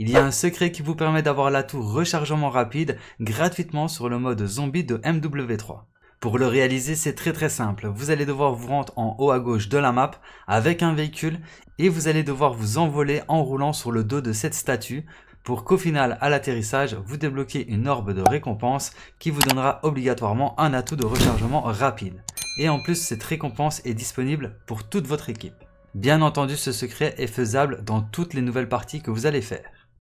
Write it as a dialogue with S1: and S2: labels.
S1: Il y a un secret qui vous permet d'avoir l'atout rechargement rapide gratuitement sur le mode zombie de MW3. Pour le réaliser, c'est très très simple. Vous allez devoir vous rendre en haut à gauche de la map avec un véhicule et vous allez devoir vous envoler en roulant sur le dos de cette statue pour qu'au final, à l'atterrissage, vous débloquez une orbe de récompense qui vous donnera obligatoirement un atout de rechargement rapide. Et en plus, cette récompense est disponible pour toute votre équipe. Bien entendu, ce secret est faisable dans toutes les nouvelles parties que vous allez faire.